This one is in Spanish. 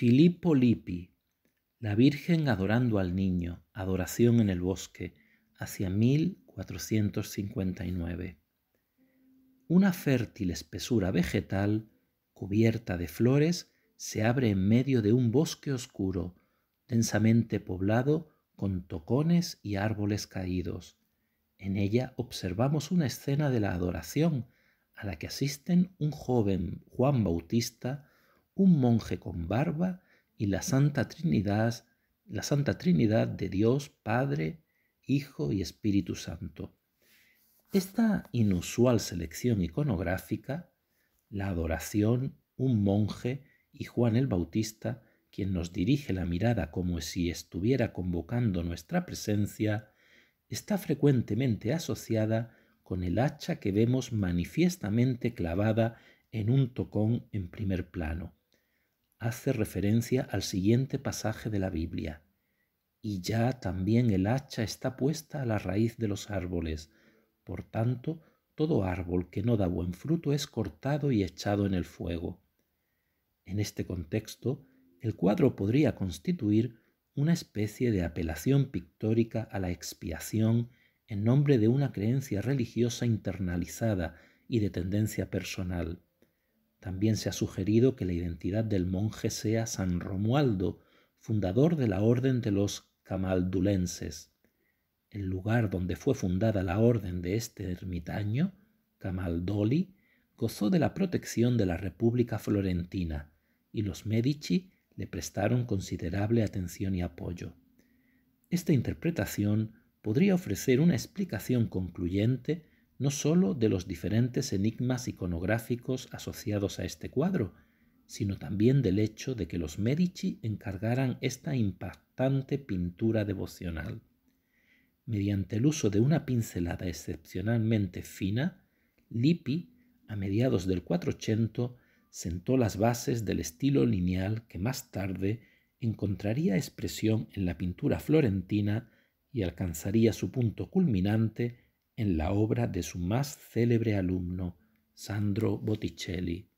Filippo Lippi, la Virgen adorando al niño, adoración en el bosque, hacia 1459. Una fértil espesura vegetal, cubierta de flores, se abre en medio de un bosque oscuro, densamente poblado con tocones y árboles caídos. En ella observamos una escena de la adoración a la que asisten un joven Juan Bautista un monje con barba y la Santa Trinidad, la Santa Trinidad de Dios Padre, Hijo y Espíritu Santo. Esta inusual selección iconográfica, la adoración, un monje y Juan el Bautista, quien nos dirige la mirada como si estuviera convocando nuestra presencia, está frecuentemente asociada con el hacha que vemos manifiestamente clavada en un tocón en primer plano hace referencia al siguiente pasaje de la Biblia. Y ya también el hacha está puesta a la raíz de los árboles. Por tanto, todo árbol que no da buen fruto es cortado y echado en el fuego. En este contexto, el cuadro podría constituir una especie de apelación pictórica a la expiación en nombre de una creencia religiosa internalizada y de tendencia personal. También se ha sugerido que la identidad del monje sea San Romualdo, fundador de la Orden de los Camaldulenses. El lugar donde fue fundada la orden de este ermitaño, Camaldoli, gozó de la protección de la República Florentina y los Medici le prestaron considerable atención y apoyo. Esta interpretación podría ofrecer una explicación concluyente no sólo de los diferentes enigmas iconográficos asociados a este cuadro, sino también del hecho de que los Medici encargaran esta impactante pintura devocional. Mediante el uso de una pincelada excepcionalmente fina, Lippi, a mediados del 480, sentó las bases del estilo lineal que más tarde encontraría expresión en la pintura florentina y alcanzaría su punto culminante en la obra de su más célebre alumno, Sandro Botticelli.